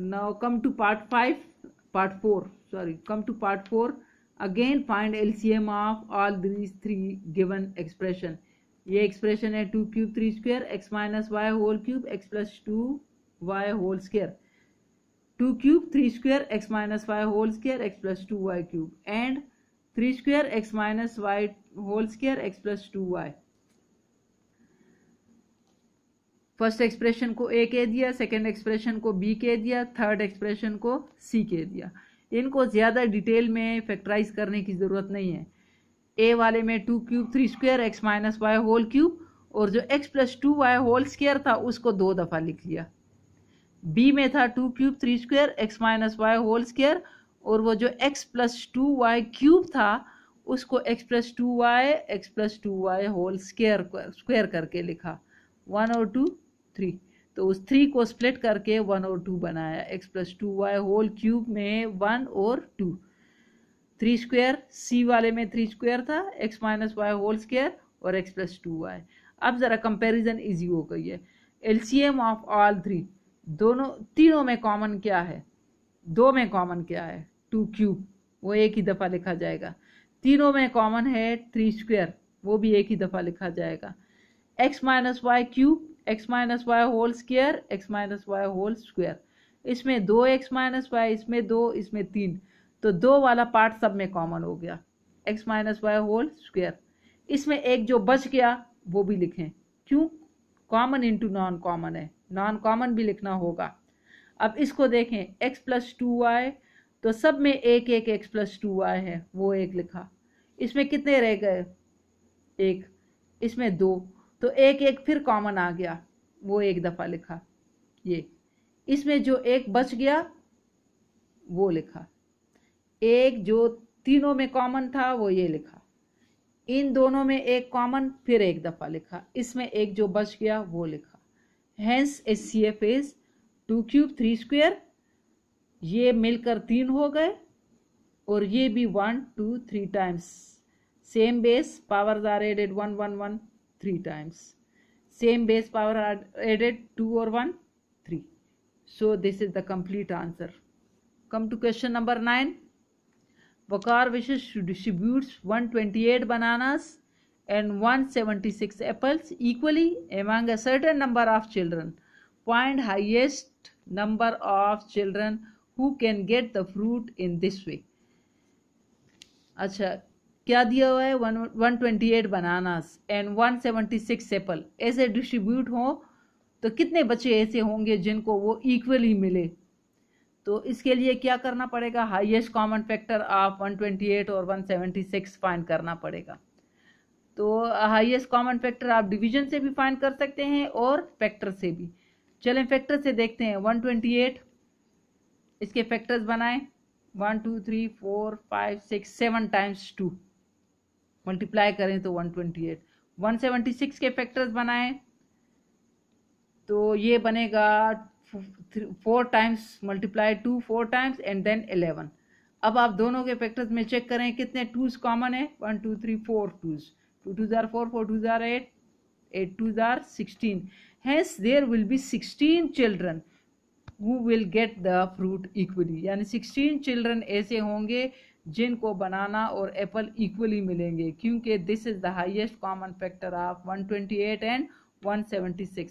now come to part 5 part 4 sorry come to part 4 again find LCM of all these three given expression ये expression है two cube three square X minus Y whole cube X plus two Y whole square two cube three square X minus Y whole square X plus two Y cube and three square X minus Y whole square X plus two Y first expression को A कह दिया second expression को B कह दिया third expression को सी कह दिया इनको ज़्यादा डिटेल में फैक्टराइज करने की ज़रूरत नहीं है ए वाले में two cube three square X minus Y whole cube और जो X plus two Y whole square था उसको दो दफ़ा लिख लिया बी में था two cube three square X minus Y whole square और वो जो X plus two Y cube था उसको X plus two Y X plus two Y whole square square करके लिखा वन और टू थ्री तो उस थ्री को स्प्लिट करके वन और टू बनाया X plus two Y whole cube में वन और टू थ्री स्क्वेयर सी वाले में थ्री स्क्वेयर था X minus Y whole square और एक्स प्लस टू वाई अब ज़रा कंपेरिजन ईजी हो गई है L C M of all three दोनों तीनों में कॉमन क्या है दो में कॉमन क्या है टू क्यूब वो एक ही दफ़ा लिखा जाएगा तीनों में कॉमन है थ्री स्क्वेयर वो भी एक ही दफ़ा लिखा जाएगा X minus Y cube X minus Y whole square X minus Y whole square इसमें दो एक्स माइनस वाई इसमें दो इसमें तीन तो दो वाला पार्ट सब में कॉमन हो गया X minus Y whole square इसमें एक जो बच गया वो भी लिखें क्यों कॉमन इंटू नॉन कॉमन है नॉन कॉमन भी लिखना होगा अब इसको देखें एक्स प्लस टू वाई तो सब में एक एक एक्स प्लस टू वाई है वो एक लिखा इसमें कितने रह गए एक इसमें दो तो एक एक फिर कॉमन आ गया वो एक दफ़ा लिखा ये इसमें जो एक बच गया वो लिखा एक जो तीनों में कॉमन था वो ये लिखा इन दोनों में एक कॉमन फिर एक दफ़ा लिखा इसमें एक जो बच गया वो लिखा hence S C F is two cube three square ये मिलकर तीन हो गए और ये भी one two three times same base powers are added one one one 3 times same base power added 2 or 1 3 so this is the complete answer come to question number 9 Bakar wishes to distribute 128 bananas and 176 apples equally among a certain number of children. Find highest number of children who can get the fruit in this way. अच्छा क्या दिया हुआ है one one twenty eight bananas and one seventy six apple ऐसे distribute हो तो कितने बच्चे ऐसे होंगे जिनको वो इक्वली मिले तो इसके लिए क्या करना पड़ेगा हाईएस्ट कॉमन फैक्टर ऑफ 128 और 176 फाइंड करना पड़ेगा तो हाईएस्ट कॉमन फैक्टर आप डिवीजन से भी फाइंड कर सकते हैं और फैक्टर से भी चलें फैक्टर से देखते हैं 128 इसके फैक्टर्स बनाएं one two three four five six seven times two multiply करें तो 128 176 के फैक्टर्स बनाएं तो ये बनेगा four times multiply two four times and then eleven अब आप दोनों के फैक्टर्स में चेक करें कितने टूज कॉमन है one two three four twos two two are four four two are eight eight two are sixteen hence there will be sixteen children who will get the fruit equally यानी sixteen children ऐसे होंगे जिनको banana और apple equally मिलेंगे क्योंकि this is the highest common factor of 128 and 176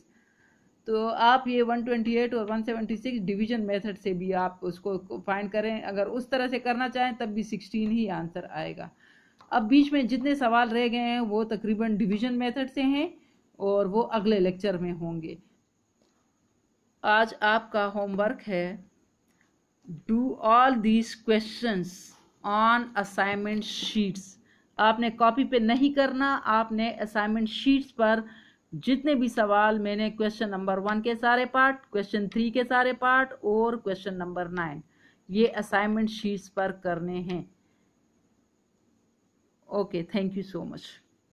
तो आप ये 128 और 176 डिवीजन मेथड से भी आप उसको फाइंड करें अगर उस तरह से करना चाहें तब भी 16 ही आंसर आएगा अब बीच में जितने सवाल रह गए हैं वो तकरीबन डिवीजन मेथड से हैं और वो अगले लेक्चर में होंगे आज आपका होमवर्क है do all these questions on assignment sheets आपने कॉपी पे नहीं करना आपने असाइनमेंट शीट्स पर जितने भी सवाल मैंने क्वेश्चन नंबर वन के सारे पार्ट क्वेश्चन थ्री के सारे पार्ट और क्वेश्चन नंबर नाइन ये असाइनमेंट शीट्स पर करने हैं okay thank you so much